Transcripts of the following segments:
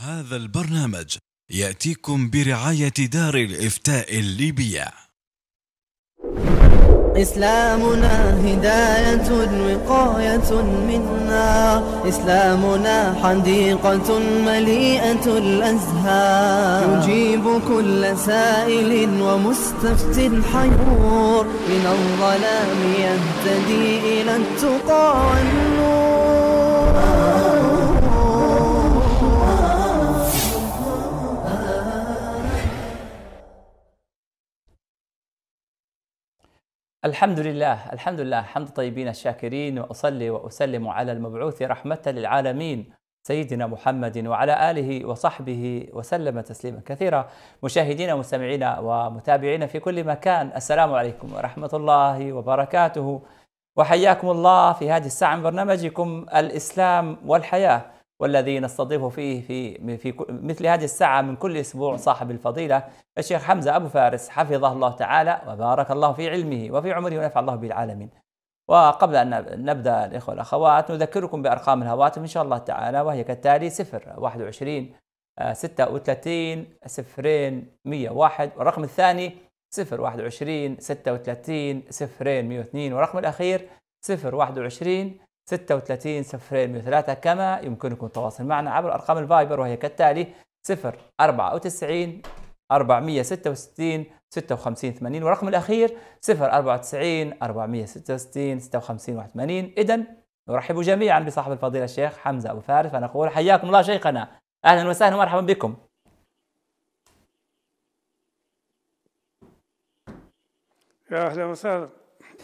هذا البرنامج يأتيكم برعاية دار الإفتاء الليبية إسلامنا هداية وقاية منا إسلامنا حديقة مليئة الأزهار يجيب كل سائل ومستفت حيور من الظلام يهتدي إلى التقى والنور الحمد لله الحمد لله حمد طيبين الشاكرين واصلي واسلم على المبعوث رحمه للعالمين سيدنا محمد وعلى اله وصحبه وسلم تسليما كثيرا مشاهدينا ومستمعينا ومتابعينا في كل مكان السلام عليكم ورحمه الله وبركاته وحياكم الله في هذه الساعه من برنامجكم الاسلام والحياه والذي نستضيفه فيه في في مثل هذه الساعة من كل أسبوع صاحب الفضيلة الشيخ حمزة أبو فارس حفظه الله تعالى وبارك الله في علمه وفي عمره ونفع الله بالعالمين وقبل أن نبدأ الإخوة والأخوات نذكركم بأرقام الهواتف إن شاء الله تعالى وهي كالتالي 0 21 36 0 101 والرقم الثاني 0 21 36 0 102 والرقم الأخير 0 21 36 203 كما يمكنكم التواصل معنا عبر أرقام الفايبر وهي كالتالي 094 466 56 80 والرقم الأخير 094 466 56 81 إذا نرحب جميعا بصاحب الفضيلة الشيخ حمزة أبو فارس فنقول حياكم الله شيخنا أهلا وسهلا ومرحبا بكم يا أهلا وسهلا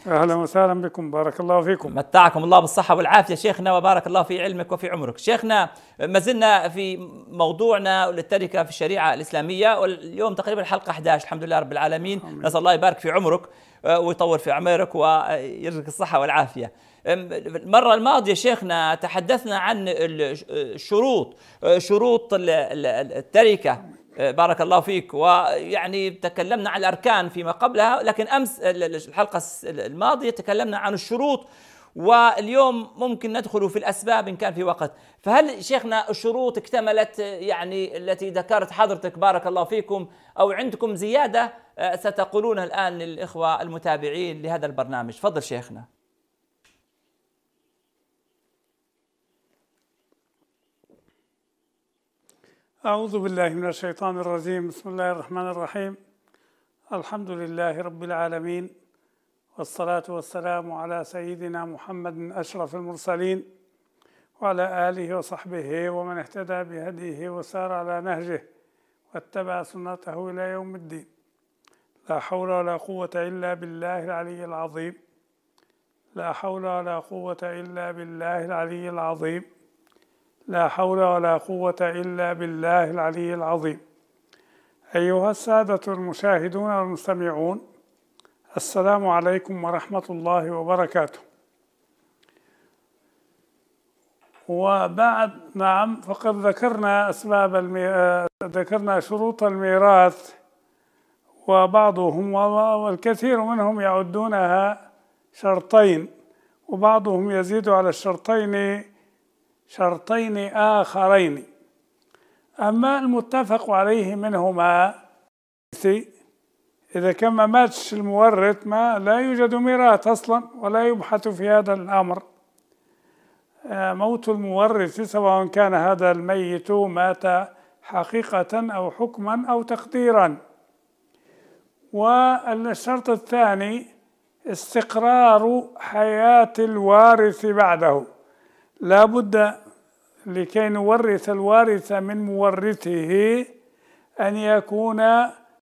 اهلا وسهلا بكم بارك الله فيكم متعكم الله بالصحه والعافيه شيخنا وبارك الله في علمك وفي عمرك شيخنا ما زلنا في موضوعنا للتركه في الشريعه الاسلاميه واليوم تقريبا حلقه 11 الحمد لله رب العالمين نسال الله يبارك في عمرك آه، ويطور في اعمارك ويرزقك الصحه والعافيه المرة الماضية شيخنا تحدثنا عن الشروط آه، شروط آه، التركة آه، بارك الله فيك ويعني تكلمنا عن الاركان فيما قبلها لكن امس الحلقه الماضيه تكلمنا عن الشروط واليوم ممكن ندخل في الاسباب ان كان في وقت فهل شيخنا الشروط اكتملت آه، يعني التي ذكرت حضرتك بارك الله فيكم او عندكم زياده آه، ستقولونها الان للاخوه المتابعين لهذا البرنامج فضل شيخنا أعوذ بالله من الشيطان الرجيم بسم الله الرحمن الرحيم الحمد لله رب العالمين والصلاة والسلام على سيدنا محمد أشرف المرسلين وعلى آله وصحبه ومن اهتدى بهديه وسار على نهجه واتبع سنته إلى يوم الدين لا حول ولا قوة إلا بالله العلي العظيم لا حول ولا قوة إلا بالله العلي العظيم لا حول ولا قوة إلا بالله العلي العظيم أيها السادة المشاهدون والمستمعون السلام عليكم ورحمة الله وبركاته وبعد نعم فقد ذكرنا أسباب المي... ذكرنا شروط الميراث وبعضهم والكثير منهم يعدونها شرطين وبعضهم يزيد على الشرطين شرطين آخرين أما المتفق عليه منهما إذا كان ما ماتش المورث ما لا يوجد ميراث أصلا ولا يبحث في هذا الأمر آه، موت المورث سواء كان هذا الميت مات حقيقة أو حكما أو تقديرا والشرط الثاني استقرار حياة الوارث بعده لا بد لكي نورث الوارث من مورثه أن يكون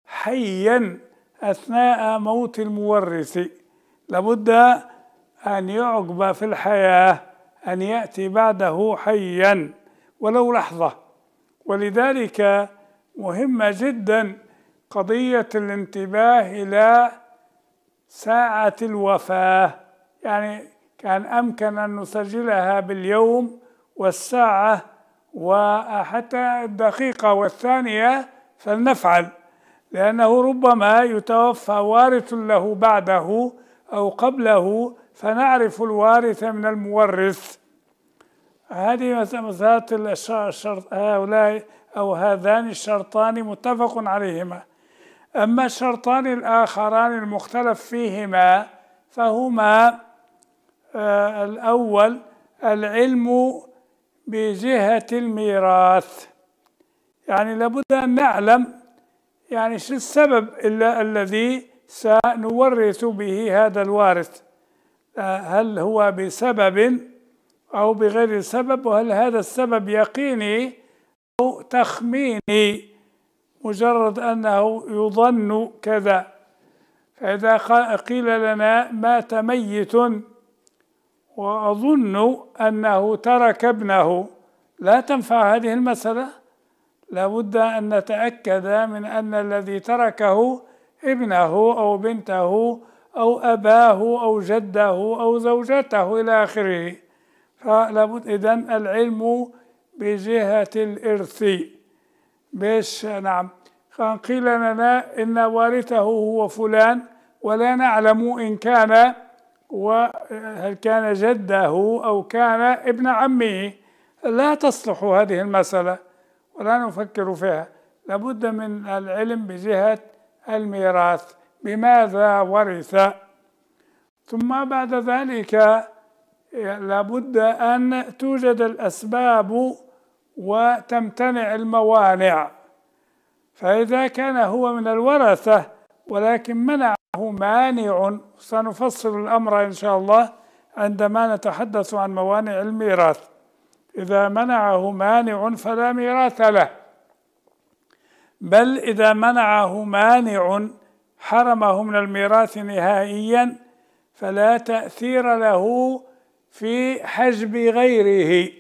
حيا أثناء موت المورث لابد أن يعقب في الحياة أن يأتي بعده حيا ولو لحظة ولذلك مهمة جدا قضية الانتباه إلى ساعة الوفاة يعني كان أمكن أن نسجلها باليوم والساعة وحتى الدقيقة والثانية فلنفعل لأنه ربما يتوفى وارث له بعده أو قبله فنعرف الوارث من المورث هذه مسألة الشرط هؤلاء أو هذان الشرطان متفق عليهما أما الشرطان الآخران المختلف فيهما فهما آه، الأول العلم بجهة الميراث يعني لابد أن نعلم يعني شو السبب إلا الذي سنورث به هذا الوارث آه، هل هو بسبب أو بغير سبب وهل هذا السبب يقيني أو تخميني مجرد أنه يظن كذا فإذا قيل لنا مات ميت وأظن أنه ترك ابنه لا تنفع هذه المسألة لابد أن نتأكد من أن الذي تركه ابنه أو بنته أو أباه أو جده أو زوجته إلى آخره فلابد إذن العلم بجهة الإرث باش نعم قيل لنا إن وارثه هو فلان ولا نعلم إن كان وهل كان جده أو كان ابن عمه لا تصلح هذه المسألة ولا نفكر فيها لابد من العلم بجهة الميراث بماذا ورث ثم بعد ذلك لابد أن توجد الأسباب وتمتنع الموانع فإذا كان هو من الورثة ولكن منع مانع سنفصل الأمر إن شاء الله عندما نتحدث عن موانع الميراث إذا منعه مانع فلا ميراث له بل إذا منعه مانع حرمه من الميراث نهائيا فلا تأثير له في حجب غيره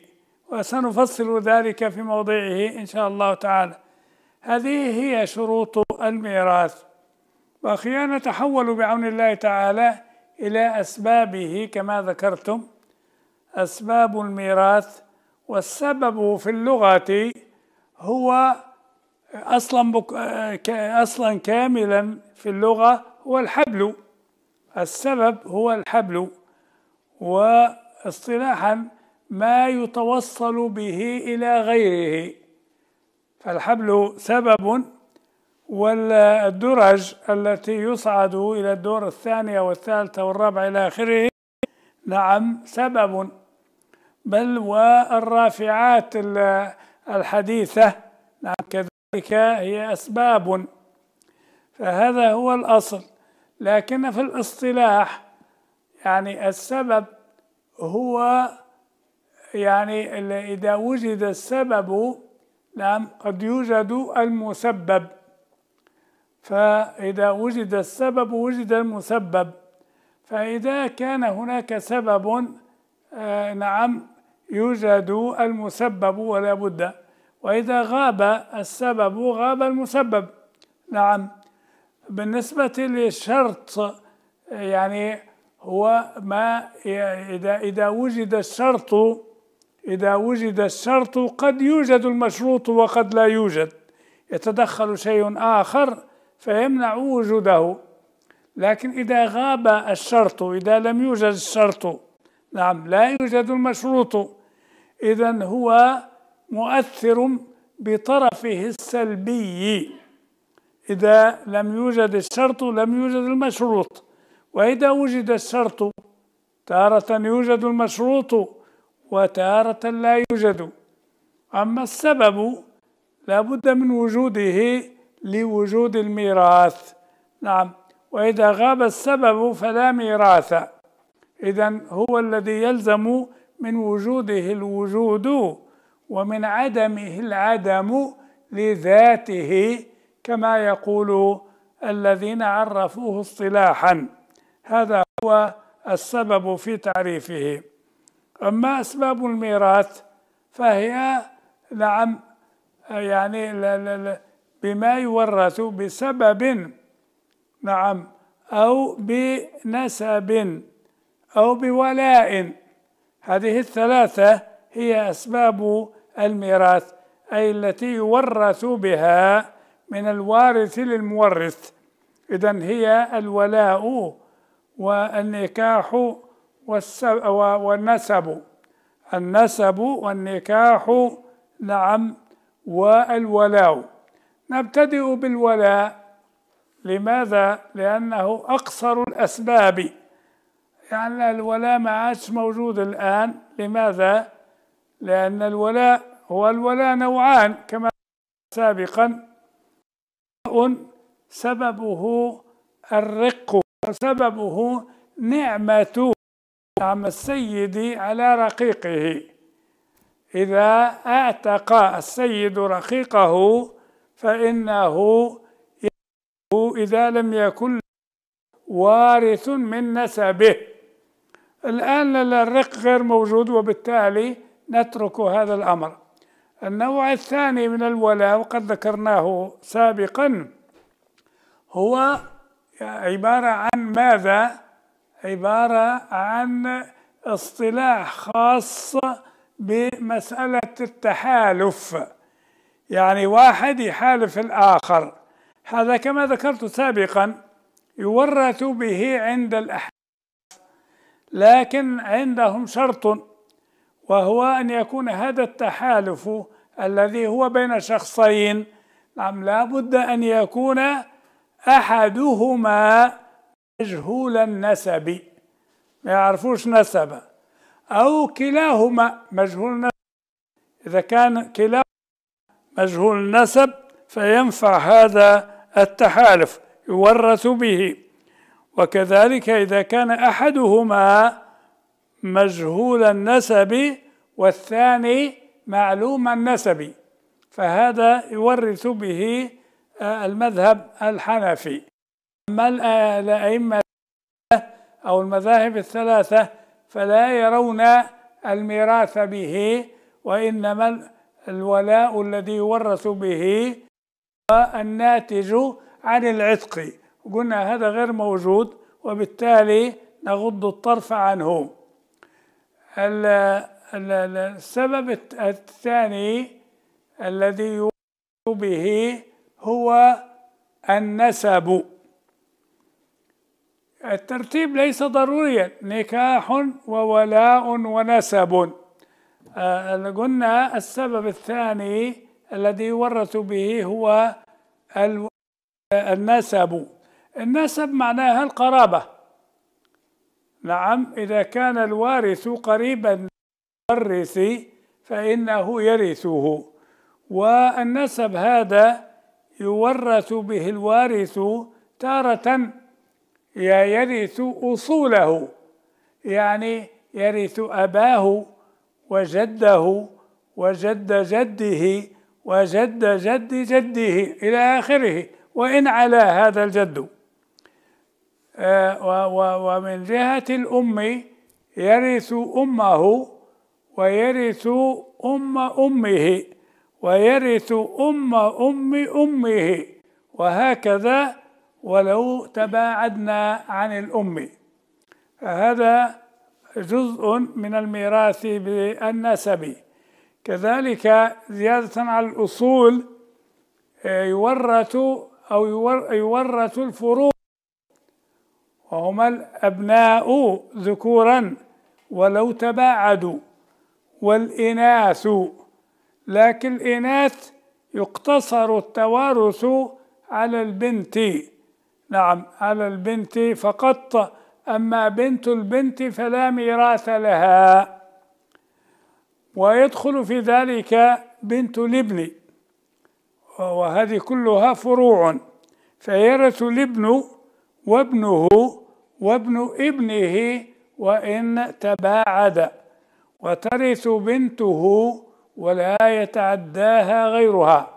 وسنفصل ذلك في موضعه إن شاء الله تعالى هذه هي شروط الميراث وأحيانا تحول بعون الله تعالى إلى أسبابه كما ذكرتم أسباب الميراث والسبب في اللغة هو أصلا بك أصلا كاملا في اللغة هو الحبل السبب هو الحبل واصطلاحا ما يتوصل به إلى غيره فالحبل سبب والدرج التي يصعد إلى الدور الثانية والثالثة والرابعة إلى آخره نعم سبب بل والرافعات الحديثة نعم كذلك هي أسباب فهذا هو الأصل لكن في الاصطلاح يعني السبب هو يعني إذا وجد السبب نعم قد يوجد المسبب فإذا وجد السبب وجد المسبب فإذا كان هناك سبب آه، نعم يوجد المسبب ولا بد وإذا غاب السبب غاب المسبب نعم بالنسبة للشرط يعني هو ما إذا إذا وجد الشرط إذا وجد الشرط قد يوجد المشروط وقد لا يوجد يتدخل شيء آخر فيمنع وجوده لكن إذا غاب الشرط إذا لم يوجد الشرط نعم لا يوجد المشروط إذا هو مؤثر بطرفه السلبي إذا لم يوجد الشرط لم يوجد المشروط وإذا وجد الشرط تارة يوجد المشروط وتارة لا يوجد أما السبب لابد من وجوده لوجود الميراث نعم وإذا غاب السبب فلا ميراث إذا هو الذي يلزم من وجوده الوجود ومن عدمه العدم لذاته كما يقول الذين عرفوه اصطلاحا هذا هو السبب في تعريفه أما أسباب الميراث فهي نعم يعني لا لا لا بما يورث بسبب نعم أو بنسب أو بولاء هذه الثلاثة هي أسباب الميراث أي التي يورث بها من الوارث للمورث إذا هي الولاء والنكاح والنسب النسب والنكاح نعم والولاء نبتدئ بالولاء لماذا؟ لأنه أقصر الأسباب يعني الولاء ما عادش موجود الآن لماذا؟ لأن الولاء هو الولاء نوعان كما سابقا سببه الرق وسببه نعمة نعم السيد على رقيقه إذا أعتق السيد رقيقه فإنه إذا لم يكن وارث من نسبه الآن الرق غير موجود وبالتالي نترك هذا الأمر النوع الثاني من الولاء وقد ذكرناه سابقا هو عبارة عن ماذا؟ عبارة عن اصطلاح خاص بمسألة التحالف يعني واحد يحالف الآخر هذا كما ذكرت سابقا يورث به عند الأحناف لكن عندهم شرط وهو أن يكون هذا التحالف الذي هو بين شخصين نعم لا بد أن يكون أحدهما مجهول النسب ما يعرفوش نسبه أو كلاهما مجهول النسب إذا كان كلاهما مجهول النسب فينفع هذا التحالف يورث به وكذلك إذا كان أحدهما مجهول النسب والثاني معلوم النسب فهذا يورث به آه، المذهب الحنفي أما الأئمة أو المذاهب الثلاثة فلا يرون الميراث به وإنما الولاء الذي يورث به الناتج عن العتق قلنا هذا غير موجود وبالتالي نغض الطرف عنه السبب الثاني الذي يورث به هو النسب الترتيب ليس ضروريا نكاح وولاء ونسب آه، قلنا السبب الثاني الذي يورث به هو النسب النسب معناها القرابة نعم إذا كان الوارث قريبا المورث فإنه يرثه والنسب هذا يورث به الوارث تارة يرث أصوله يعني يرث أباه وجده وجد جده وجد جد جده إلى آخره وإن على هذا الجد آه، ومن جهة الأم يرث أمه ويرث أم أمه ويرث أم أم أمه وهكذا ولو تباعدنا عن الأم هذا جزء من الميراث بالنسب كذلك زيادة على الأصول آه، يورث أو يورث الفروع وهما الأبناء ذكورا ولو تباعدوا والإناث لكن الإناث يقتصر التوارث على البنت نعم على البنت فقط أما بنت البنت فلا ميراث لها ويدخل في ذلك بنت الابن وهذه كلها فروع فيرث الابن وابنه وابن ابنه وإن تباعد وترث بنته ولا يتعداها غيرها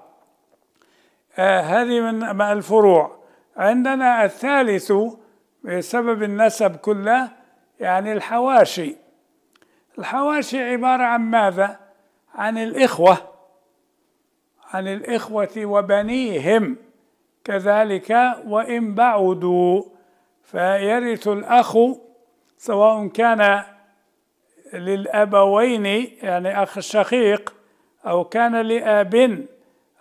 آه هذه من الفروع عندنا الثالث سبب النسب كله يعني الحواشي الحواشي عبارة عن ماذا؟ عن الإخوة عن الإخوة وبنيهم كذلك وإن بعدوا فيرث الأخ سواء كان للأبوين يعني أخ الشقيق أو كان لأب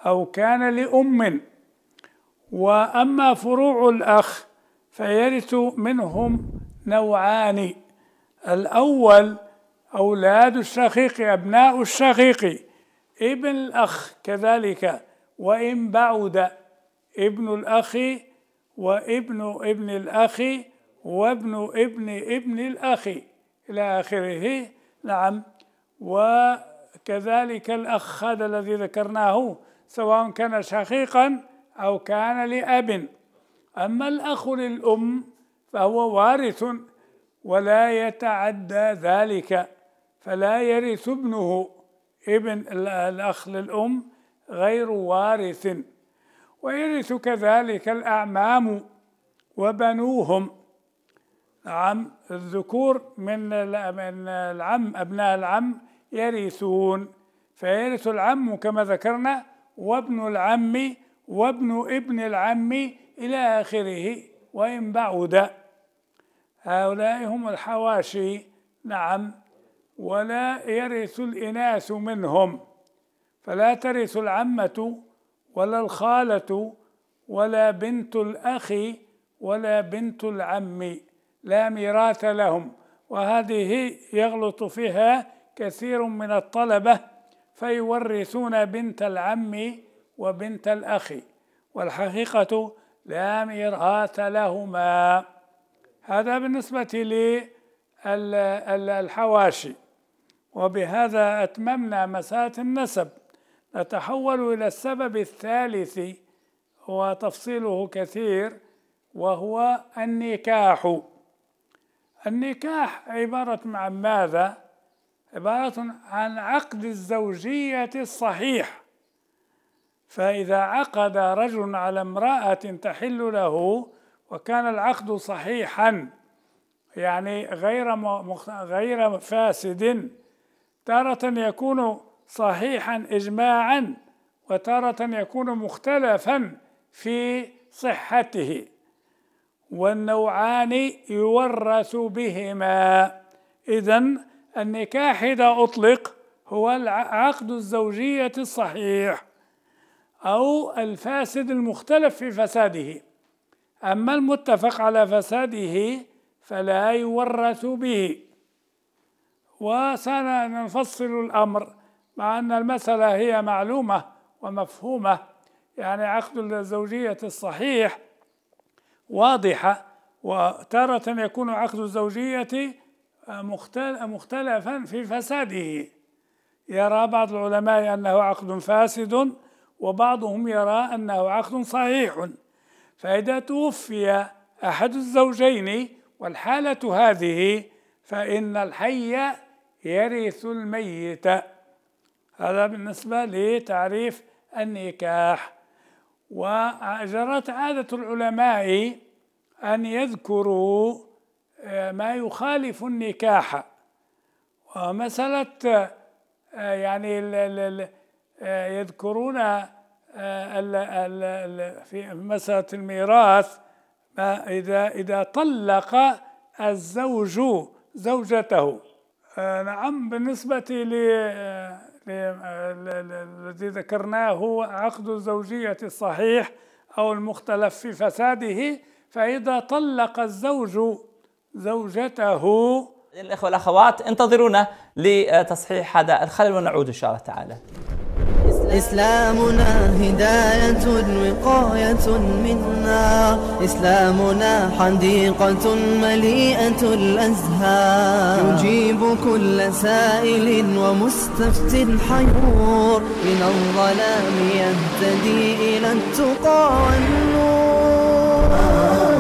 أو كان لأم وأما فروع الأخ فيرث منهم نوعان الأول أولاد الشقيق أبناء الشقيق ابن الأخ كذلك وإن بعد ابن الأخ وابن ابن الأخ وابن ابن ابن الأخ إلى آخره نعم وكذلك الأخ هذا الذي ذكرناه سواء كان شقيقا أو كان لأب أما الأخ للأم فهو وارث ولا يتعدى ذلك فلا يرث ابنه ابن الأخ للأم غير وارث ويرث كذلك الأعمام وبنوهم عم الذكور من من العم أبناء العم يرثون فيرث العم كما ذكرنا وابن العم وابن ابن العم إلى آخره وإن بعد هؤلاء هم الحواشي نعم ولا يرث الإناث منهم فلا ترث العمة ولا الخالة ولا بنت الأخ ولا بنت العم لا ميراث لهم وهذه يغلط فيها كثير من الطلبة فيورثون بنت العم وبنت الأخ والحقيقة لا ميراث لهما هذا بالنسبة للحواشي وبهذا أتممنا مسألة النسب نتحول إلى السبب الثالث وتفصيله كثير وهو النكاح النكاح عبارة عن ماذا؟ عبارة عن عقد الزوجية الصحيح فإذا عقد رجل على امرأة تحل له وكان العقد صحيحا يعني غير غير فاسد تارة يكون صحيحا إجماعا وتارة يكون مختلفا في صحته والنوعان يورث بهما إذا النكاح إذا أطلق هو العقد الزوجية الصحيح أو الفاسد المختلف في فساده أما المتفق على فساده فلا يورث به وسنفصل الأمر مع أن المسألة هي معلومة ومفهومة يعني عقد الزوجية الصحيح واضحة وتارة يكون عقد الزوجية مختلفا في فساده يرى بعض العلماء أنه عقد فاسد وبعضهم يرى أنه عقد صحيح فإذا توفي أحد الزوجين والحالة هذه فإن الحي يرث الميت هذا بالنسبة لتعريف النكاح وجرت عادة العلماء أن يذكروا آه، ما يخالف النكاح ومسألة آه، يعني آه، يذكرون آه، في مسألة الميراث ما إذا إذا طلق الزوج زوجته آه، نعم بالنسبة الذي ذكرناه عقد الزوجية الصحيح أو المختلف في فساده فإذا طلق الزوج زوجته الإخوة والأخوات انتظرونا لتصحيح هذا الخلل ونعود إن شاء الله تعالى إسلامنا هداية وقاية منا إسلامنا حديقة مليئة الأزهار يجيب كل سائل ومستفت حيور من الظلام يهتدي إلى التقى والنور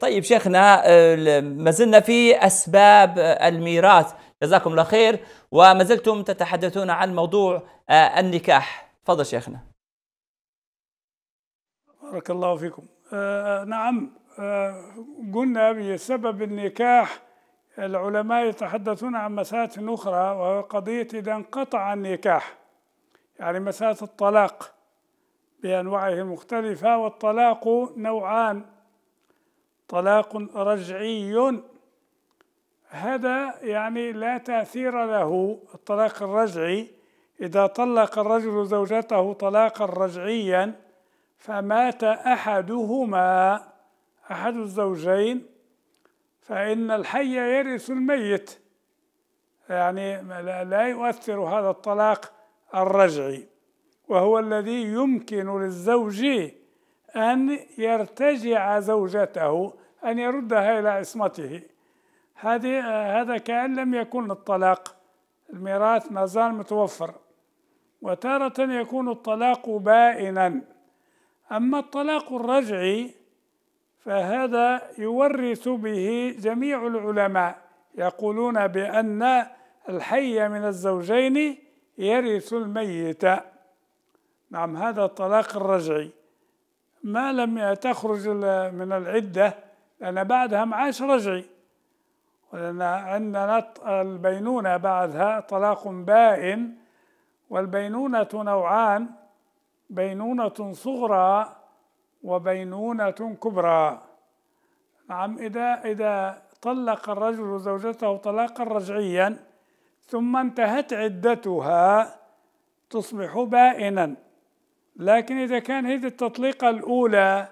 طيب شيخنا آه، ما زلنا في أسباب آه، الميراث جزاكم الله خير وما زلتم تتحدثون عن موضوع آه، النكاح تفضل شيخنا بارك الله فيكم آه نعم آه قلنا بسبب النكاح العلماء يتحدثون عن مسألة أخرى وهو قضية إذا انقطع النكاح يعني مسألة الطلاق بأنواعه المختلفة والطلاق نوعان طلاق رجعي هذا يعني لا تأثير له الطلاق الرجعي إذا طلق الرجل زوجته طلاقا رجعيا فمات أحدهما أحد الزوجين فإن الحي يرث الميت يعني لا يؤثر هذا الطلاق الرجعي وهو الذي يمكن للزوج أن يرتجع زوجته أن يردها إلى عصمته هذه هذا كأن لم يكن الطلاق الميراث ما زال متوفر وتارة يكون الطلاق بائنا أما الطلاق الرجعي فهذا يورث به جميع العلماء يقولون بأن الحي من الزوجين يرث الميت نعم هذا الطلاق الرجعي ما لم تخرج من العده لأن بعدها معاش رجعي ولأن عندنا البينونة بعدها طلاق بائن والبينونة نوعان بينونة صغرى وبينونة كبرى نعم إذا إذا طلق الرجل زوجته طلاقا رجعيا ثم انتهت عدتها تصبح بائنا لكن إذا كان هذه التطليقة الأولى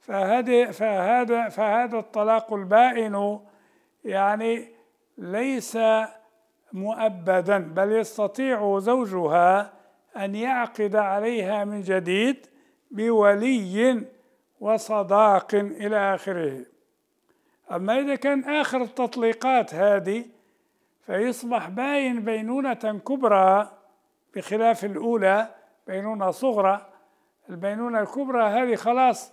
فهذا فهذا فهذا الطلاق البائن يعني ليس مؤبدا بل يستطيع زوجها ان يعقد عليها من جديد بولي وصداق الى اخره اما اذا كان اخر التطليقات هذه فيصبح باين بينونه كبرى بخلاف الاولى بينونه صغرى البينونه الكبرى هذه خلاص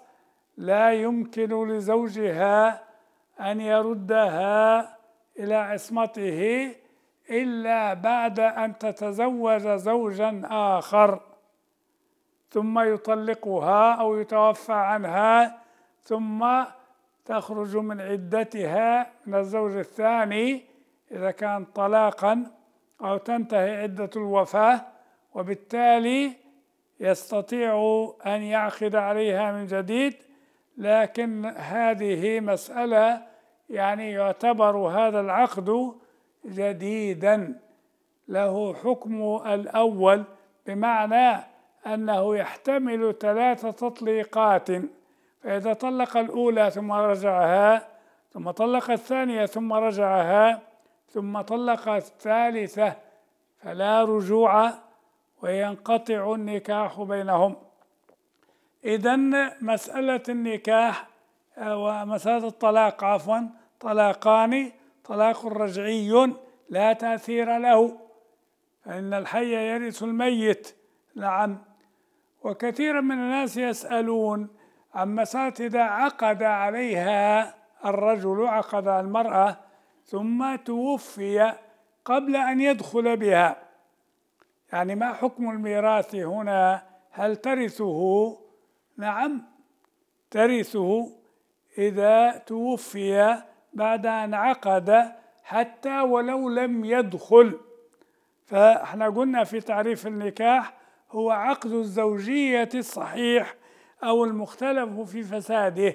لا يمكن لزوجها أن يردها إلى عصمته إلا بعد أن تتزوج زوجا آخر ثم يطلقها أو يتوفى عنها ثم تخرج من عدتها من الزوج الثاني إذا كان طلاقا أو تنتهي عدة الوفاة وبالتالي يستطيع أن يعقد عليها من جديد لكن هذه مسألة يعني يعتبر هذا العقد جديدا له حكم الأول بمعنى أنه يحتمل ثلاث تطليقات فإذا طلق الأولى ثم رجعها ثم طلق الثانية ثم رجعها ثم طلق الثالثة فلا رجوع وينقطع النكاح بينهم إذا مسألة النكاح آه، ومسألة الطلاق عفوا طلاقان طلاق رجعي لا تأثير له فإن الحي يرث الميت نعم وكثيرا من الناس يسألون عن مسألة إذا عقد عليها الرجل عقد المرأة ثم توفي قبل أن يدخل بها يعني ما حكم الميراث هنا هل ترثه نعم ترثه إذا توفي بعد أن عقد حتى ولو لم يدخل فاحنا قلنا في تعريف النكاح هو عقد الزوجية الصحيح أو المختلف في فساده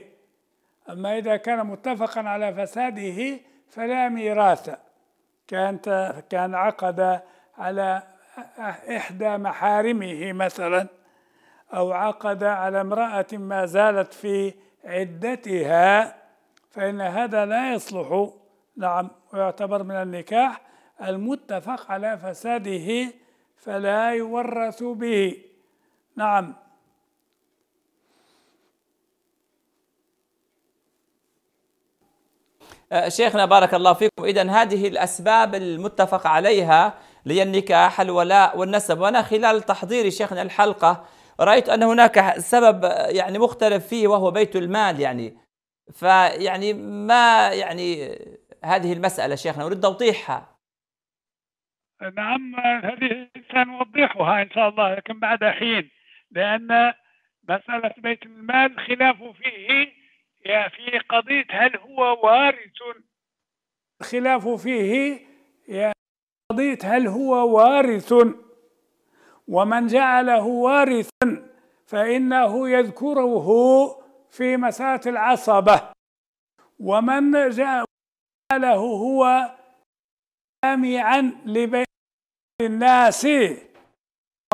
أما إذا كان متفقا على فساده فلا ميراث كان كان عقد على إحدى محارمه مثلا أو عقد على امرأة ما زالت في عدتها فإن هذا لا يصلح نعم ويعتبر من النكاح المتفق على فساده فلا يورث به نعم أه، شيخنا بارك الله فيكم إذا هذه الأسباب المتفق عليها للنكاح الولاء والنسب وأنا خلال تحضيري شيخنا الحلقة رأيت أن هناك سبب يعني مختلف فيه وهو بيت المال يعني فيعني ما يعني هذه المسألة شيخنا اريد توضيحها نعم هذه سنوضحها إن شاء الله لكن بعد حين لأن مسألة بيت المال خلاف فيه في قضية هل هو وارث خلاف فيه قضية هل هو وارث ومن جعله وارثا فإنه يذكره في مساة العصبة ومن جعله هو جامعا لبين الناس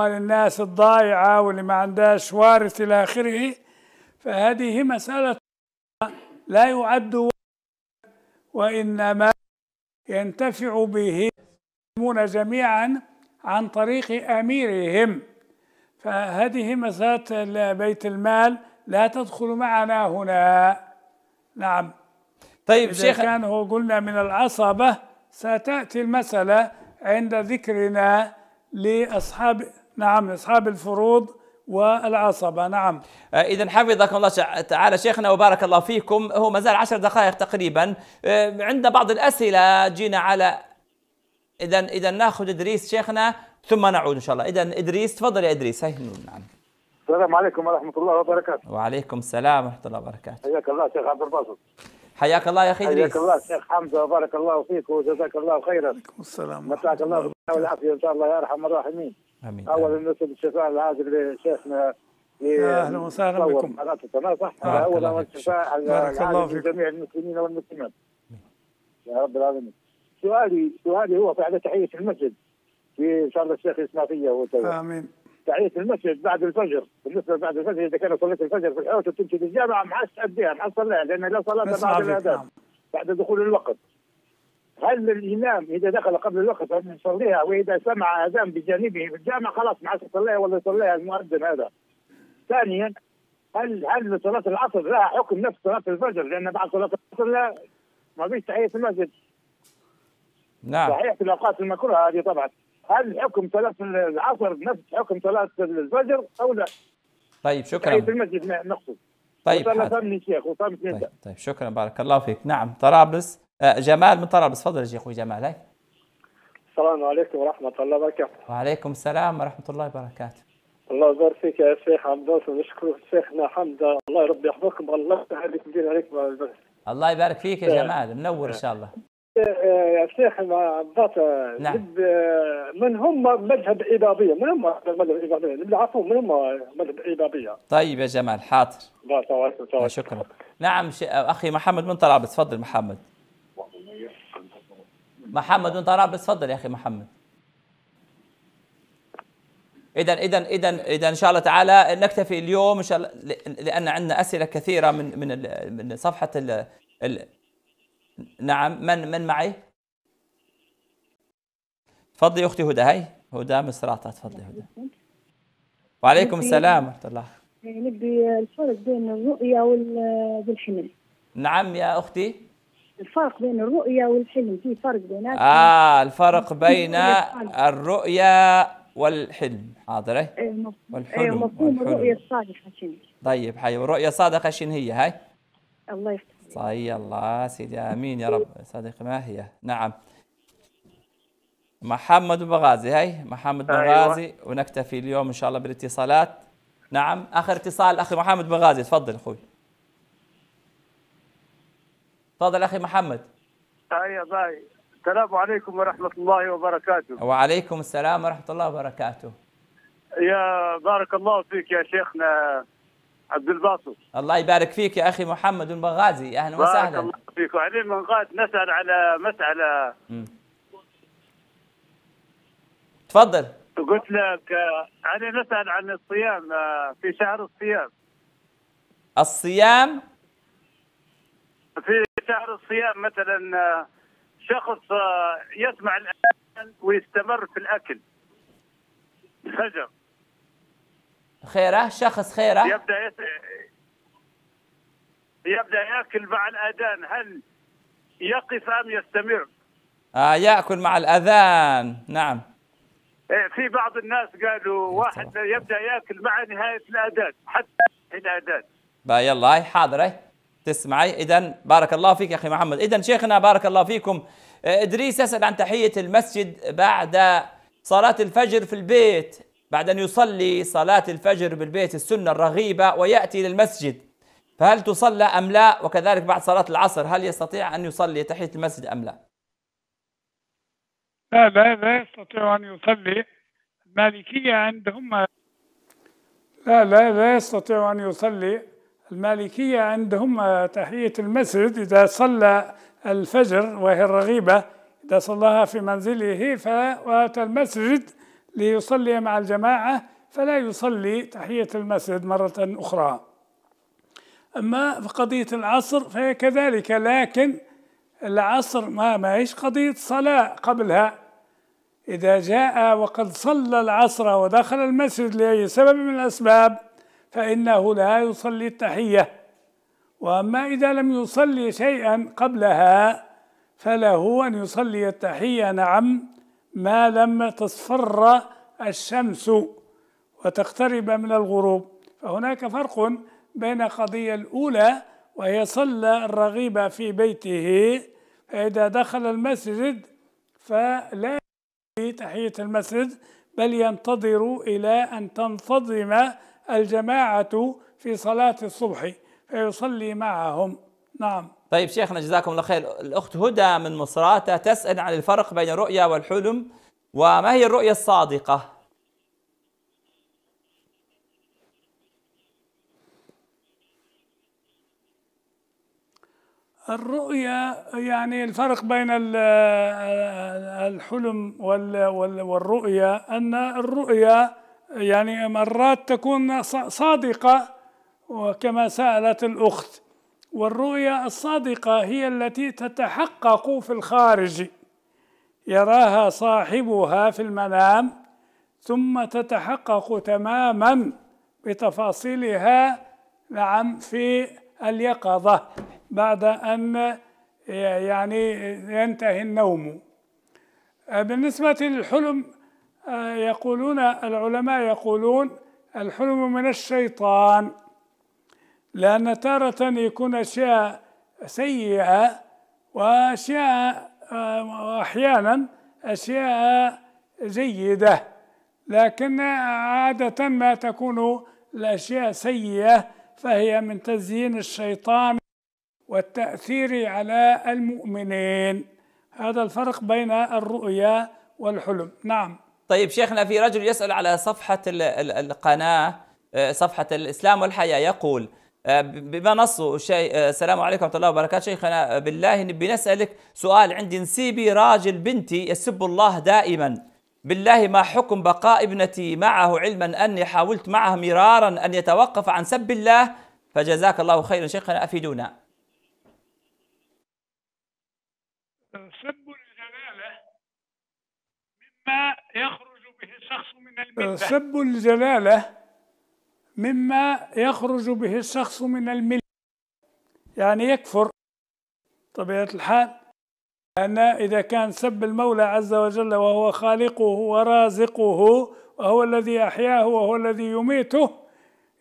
للناس الضائعة واللي ما عندهاش وارث إلى آخره فهذه مسألة لا يعد وإنما ينتفع به المسلمون جميعا عن طريق أميرهم فهذه مسألة بيت المال لا تدخل معنا هنا نعم طيب إذا شيخ كان هو قلنا من العصبة ستأتي المسألة عند ذكرنا لأصحاب نعم أصحاب الفروض والعصبة نعم آه، إذا حفظكم الله تعالى شيخنا وبارك الله فيكم هو مازال عشر دقائق تقريبا آه، عند بعض الأسئلة جينا على اذا اذا ناخذ ادريس شيخنا ثم نعود ان شاء الله اذا ادريس تفضل يا ادريس هاي نعم السلام عليكم ورحمه الله وبركاته وعليكم السلام ورحمه الله وبركاته حياك الله شيخ عبد الباسط حياك الله يا اخي ادريس حياك الله شيخ حمزه وبارك الله فيك وجزاك الله خيرا وعليكم السلام متعك الله والعافيه ان شاء الله يا ارحم الراحمين امين اولا الناس الشفاء العاجل لشيخنا اهلا وسهلا بكم صح اولا الشفاء العاجل لجميع المسلمين والمسلمات يا رب العالمين سؤالي سؤالي هو بعد تحيه المسجد في شرم الشيخ الاسماعيليه وكذا امين تحيه المسجد بعد الفجر بالنسبه بعد الفجر اذا كانت صليت الفجر في الحوش وتمشي للجامع ما عادش تأديها ما عادش تصليها لان لا صلاه بعد الاذان نعم. بعد دخول الوقت هل الامام اذا دخل قبل الوقت هل يصليها واذا سمع اذان بجانبه في الجامعه خلاص ما عادش يصليها ولا يصليها المؤذن هذا ثانيا هل هل صلاه العصر لها حكم نفس صلاه الفجر لان بعد صلاه العصر لا ما فيش تحيه المسجد نعم صحيح في الاوقات المكروهه هذه طبعا هل الحكم صلاه العصر نفس حكم صلاه الفجر او لا؟ طيب شكرا في المسجد نقصد طيب طيب, طيب شكرا بارك الله فيك نعم طرابلس آه جمال من طرابلس تفضل يا شيخ اخوي جمال هاي السلام عليكم ورحمة الله وبركاته. وعليكم السلام ورحمة الله وبركاته. الله يبارك فيك يا شيخ عباس ونشكر شيخنا حمد الله يربي يحفظكم الله يسهل عليك الله يبارك فيك يا جمال منور إن شاء الله. يا شيخ بالضبط نعم آه، من هم مذهب إبابية من هم مذهب إبابية بالعفو من هم مذهب إبابية طيب يا جمال حاضر شكرا نعم أخي محمد من طرابلس تفضل محمد محمد من طرابلس تفضل يا أخي محمد اذا اذا اذا اذا ان شاء الله تعالى نكتفي اليوم ان شاء الله لان عندنا اسئله كثيره من من من صفحه ال نعم من من معي؟ تفضلي اختي هدى هاي هدى مصراطة تفضلي هدى وعليكم السلام ورحمة الله إيه، نبي الفرق بين الرؤية والحلم نعم يا أختي الفرق بين الرؤية والحلم في فرق بيناتهم آه الفرق بين الرؤية والحلم حاضر اي والحلم إيه، مفهوم الرؤية الصادقة شنو طيب حي والرؤية الصادقة شنو هي هاي الله يفتح صحيح الله سيدي امين يا رب صديقي ما هي نعم محمد بغازي هاي محمد أيوة. بغازي ونكتفي اليوم ان شاء الله بالاتصالات نعم اخر اتصال اخي محمد بغازي تفضل اخوي تفضل اخي محمد هاي باي السلام عليكم ورحمه الله وبركاته وعليكم السلام ورحمه الله وبركاته يا بارك الله فيك يا شيخنا عبد الباسط الله يبارك فيك يا اخي محمد المغازي اهلا وسهلا الله فيك وعلي المنغاز نسال على مساله تفضل قلت لك علي نسال عن الصيام آه، في شهر الصيام الصيام في شهر الصيام مثلا آه، شخص آه، يسمع الاذان ويستمر في الاكل الفجر خيره شخص خيره يبدا يبدا ياكل مع الاذان هل يقف ام يستمر؟ آه ياكل مع الاذان نعم إيه، في بعض الناس قالوا إيه، واحد يبدا ياكل مع نهايه الاذان حتى الاذان يلا هاي حاضره تسمعي اذا بارك الله فيك يا اخي محمد اذا شيخنا بارك الله فيكم ادريس يسال عن تحيه المسجد بعد صلاه الفجر في البيت بعد أن يصلي صلاة الفجر بالبيت السنة الرغيبة ويأتي للمسجد فهل تصلى أم لا وكذلك بعد صلاة العصر هل يستطيع أن يصلي تحية المسجد أم لا لا لا, لا يستطيع أن يصلي المالكية عندهم لا لا لا يستطيع أن يصلي المالكية عندهم تحية المسجد إذا صلى الفجر وهي الرغيبة إذا صلاها في منزله فأتى المسجد ليصلي مع الجماعة فلا يصلي تحية المسجد مرة أخرى أما في قضية العصر فهي كذلك لكن العصر ما ماهيش قضية صلاة قبلها إذا جاء وقد صلى العصر ودخل المسجد لأي سبب من الأسباب فإنه لا يصلي التحية وأما إذا لم يصلي شيئا قبلها فله أن يصلي التحية نعم ما لم تصفر الشمس وتقترب من الغروب فهناك فرق بين قضية الأولى وهي صلى الرغيب في بيته فإذا دخل المسجد فلا تحية المسجد بل ينتظر إلى أن تنتظم الجماعة في صلاة الصبح فيصلي معهم نعم طيب شيخنا جزاكم الله خير الأخت هدى من مصراتة تسأل عن الفرق بين الرؤيا والحلم وما هي الرؤيا الصادقة الرؤيا يعني الفرق بين الحلم والرؤيا أن الرؤيا يعني مرات تكون صادقة وكما سألت الأخت والرؤيا الصادقه هي التي تتحقق في الخارج يراها صاحبها في المنام ثم تتحقق تماما بتفاصيلها نعم في اليقظه بعد ان يعني ينتهي النوم بالنسبه للحلم يقولون العلماء يقولون الحلم من الشيطان لأن تارة يكون أشياء سيئة وأشياء وأحيانا آه، أشياء جيدة لكن عادة ما تكون الأشياء سيئة فهي من تزيين الشيطان والتأثير على المؤمنين هذا الفرق بين الرؤيا والحلم نعم طيب شيخنا في رجل يسأل على صفحة القناة آه، صفحة الإسلام والحياة يقول آه، بما نصه الشيء آه، السلام عليكم ورحمه الله وبركاته شيخنا آه، بالله نبي نسالك سؤال عندي نسيبي راجل بنتي يسب الله دائما بالله ما حكم بقاء ابنتي معه علما اني حاولت معه مرارا ان يتوقف عن سب الله فجزاك الله خيرا شيخنا افيدونا. سب الجلاله مما يخرج به الشخص من المله سب الجلاله مما يخرج به الشخص من الملة يعني يكفر طبيعة الحال أن إذا كان سب المولى عز وجل وهو خالقه ورازقه وهو الذي أحياه وهو الذي يميته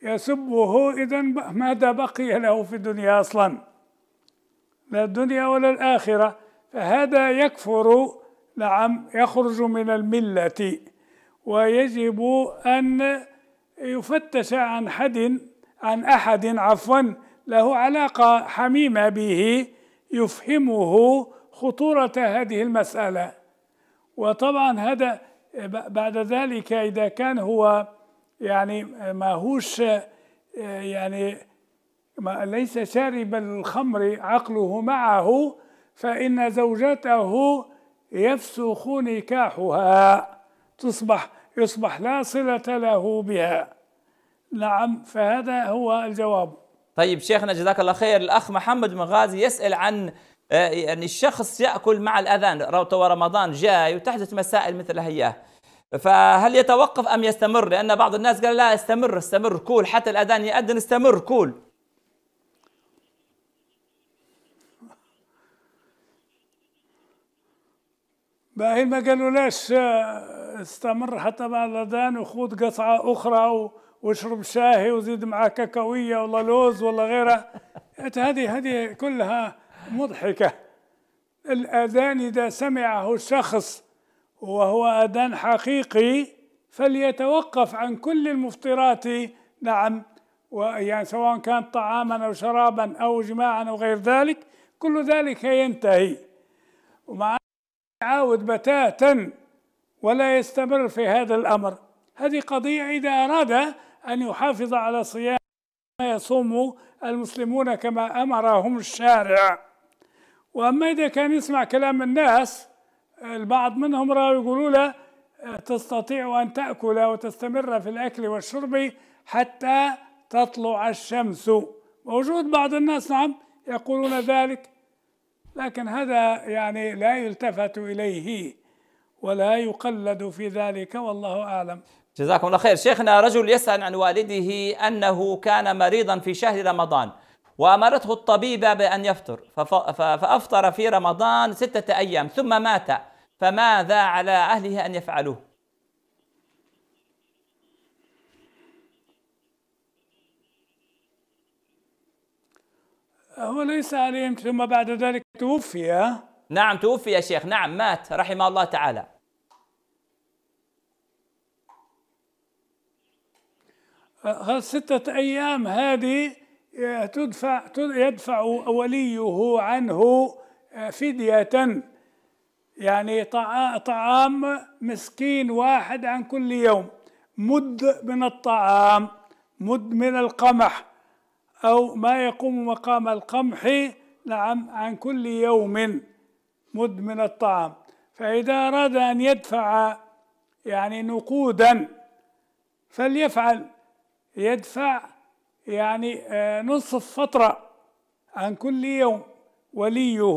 يسبه إذا ماذا بقي له في الدنيا أصلا لا الدنيا ولا الآخرة فهذا يكفر نعم يخرج من الملة ويجب أن يفتش عن حد عن أحد عفوا له علاقة حميمة به يفهمه خطورة هذه المسألة وطبعا هذا بعد ذلك إذا كان هو يعني ما هوش يعني ما ليس شارب الخمر عقله معه فإن زوجته يفسخ نكاحها تصبح يصبح لا صلة له بها نعم فهذا هو الجواب طيب شيخنا جزاك الله خير الأخ محمد مغازي غازي يسأل عن آه، يعني الشخص يأكل مع الأذان رمضان جاي وتحدث مسائل مثل هيا فهل يتوقف أم يستمر لأن بعض الناس قال لا استمر استمر كول حتى الأذان يأذن استمر كول ما هي ما قالوا ليش آه، استمر حتى بعد الأذان وخذ قطعة أخرى واشرب شاهي وزيد معاه كاكاوية ولا لوز ولا غيره هذه هذه كلها مضحكة الأذان إذا سمعه الشخص وهو أذان حقيقي فليتوقف عن كل المفطرات نعم ويعني سواء كان طعاما أو شرابا أو جماعا أو غير ذلك كل ذلك ينتهي ومع عاود بتاتا ولا يستمر في هذا الأمر هذه قضية إذا أراد أن يحافظ على صيام ما يصوم المسلمون كما أمرهم الشارع وأما إذا كان يسمع كلام الناس البعض منهم رأوا يقولوا له تستطيع أن تأكل وتستمر في الأكل والشرب حتى تطلع الشمس موجود بعض الناس نعم يقولون ذلك لكن هذا يعني لا يلتفت إليه ولا يقلد في ذلك والله أعلم جزاكم الله خير شيخنا رجل يسأل عن والده أنه كان مريضا في شهر رمضان وأمرته الطبيبة بأن يفطر فأفطر في رمضان ستة أيام ثم مات فماذا على أهله أن يفعلوه هو ليس عليهم ثم بعد ذلك توفي نعم توفي يا شيخ نعم مات رحمه الله تعالى ستة أيام هذه آه، تدفع يدفع وليه عنه آه، فدية يعني طعام مسكين واحد عن كل يوم مد من الطعام مد من القمح أو ما يقوم مقام القمح نعم عن كل يوم مد من الطعام فإذا أراد أن يدفع يعني نقودا فليفعل يدفع يعني آه، نصف فترة عن كل يوم وليه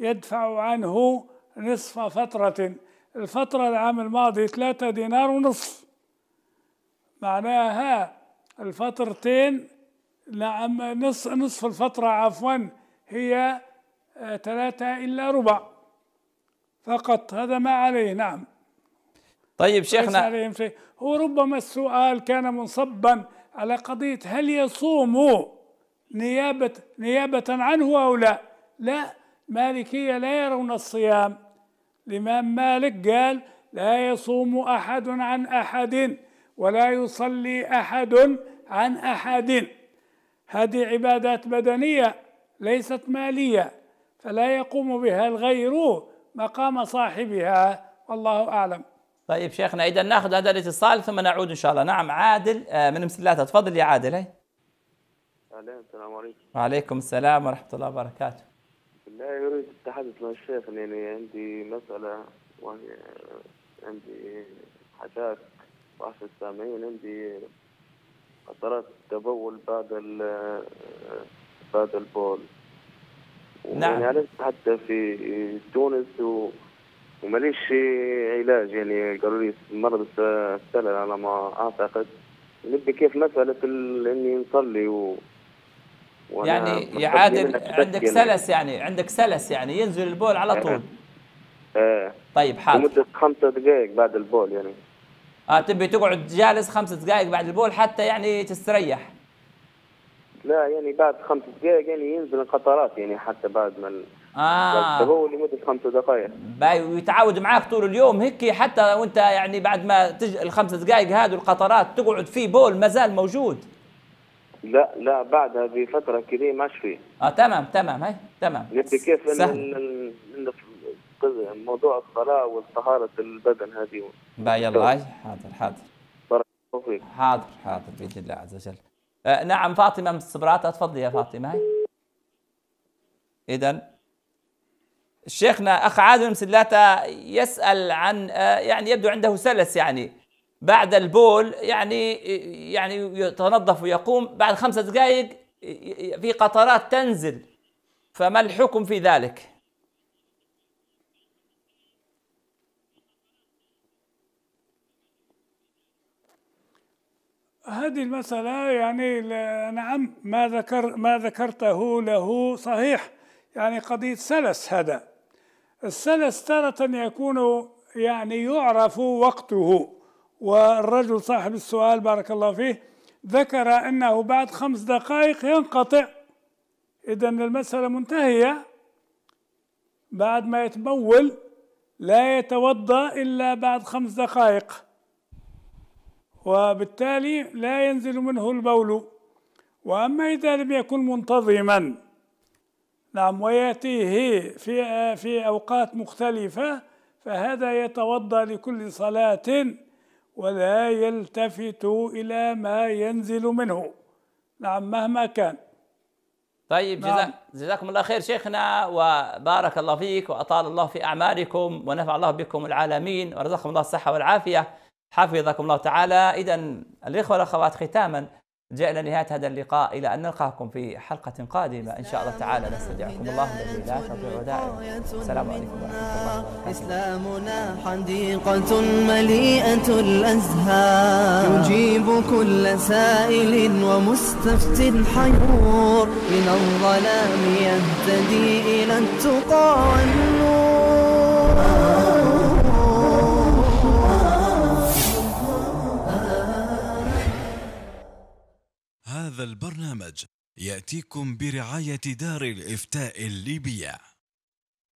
يدفع عنه نصف فترة الفترة العام الماضي ثلاثة دينار ونصف معناها الفترتين نعم نصف, نصف الفترة عفوا هي آه، ثلاثة إلا ربع فقط هذا ما عليه نعم طيب, طيب شيخنا عليهم ربما السؤال كان منصبا على قضية هل يصوم نيابة نيابة عنه أو لا لا مالكية لا يرون الصيام الإمام مالك قال لا يصوم أحد عن أحد ولا يصلي أحد عن أحد هذه عبادات بدنية ليست مالية فلا يقوم بها الغير مقام صاحبها والله أعلم طيب شيخنا اذا ناخذ هذا الاتصال ثم نعود ان شاء الله نعم عادل آه، من مسلاته تفضل يا عادل هي السلام عليكم وعليكم السلام ورحمه الله وبركاته لا اريد التحدث مع الشيخ لاني عندي مساله وهي عندي حاجات بعض السامعين عندي قطرات تبول بعد بعد البول نعم يعني حتى في تونس و وما ليش علاج يعني قالوا لي مرض السلل على ما اعتقد نبي كيف مساله اني نصلي و يعني يعادل يعني يعني. عندك سلس يعني عندك سلس يعني ينزل البول على طول ايه طيب حاضر لمده خمسة دقائق بعد البول يعني اه تبي تقعد جالس خمسة دقائق بعد البول حتى يعني تستريح لا يعني بعد خمس دقائق يعني ينزل القطرات يعني حتى بعد ما اه هو لمده خمس دقائق باي ويتعاود معاك طول اليوم هيك حتى وانت يعني بعد ما تج الخمس دقائق هذه القطرات تقعد فيه بول ما زال موجود لا لا بعدها بفتره كذا ما فيه اه تمام تمام هي تمام انت كيف ان موضوع الصلاه والطهاره البدن هذه باي يلا حاضر حاضر بارك الله فيك حاضر حاضر باذن الله عز وجل أه، نعم فاطمه من الصبرات تفضلي يا فاطمه اذا شيخنا اخ عادل مسلاته يسال عن أه، يعني يبدو عنده سلس يعني بعد البول يعني يعني يتنظف ويقوم بعد خمسة دقائق في قطرات تنزل فما الحكم في ذلك؟ هذه المسألة يعني نعم ما ذكر ما ذكرته له صحيح يعني قضية سلس هذا السلس تارة يكون يعني يعرف وقته والرجل صاحب السؤال بارك الله فيه ذكر أنه بعد خمس دقائق ينقطع إذا المسألة منتهية بعد ما يتبول لا يتوضأ إلا بعد خمس دقائق وبالتالي لا ينزل منه البول وأما إذا لم يكن منتظما نعم ويأتيه في في أوقات مختلفة فهذا يتوضأ لكل صلاة ولا يلتفت إلى ما ينزل منه نعم مهما كان طيب نعم. جزاك جزاكم الله خير شيخنا وبارك الله فيك وأطال الله في أعمالكم ونفع الله بكم العالمين ورزقكم الله الصحة والعافية حفظكم الله تعالى إذا الإخوة والأخوات ختاما جئنا لنهاية هذا اللقاء إلى أن نلقاكم في حلقة قادمة إن شاء الله تعالى نستودعكم الله الذي لا تضيع ودائعه السلام عليكم ورحمة الله إسلامنا حديقة مليئة الأزهار يجيب كل سائل ومستفت حيور من الظلام يهتدي إلى التقى والنور هذا البرنامج ياتيكم برعايه دار الافتاء الليبيه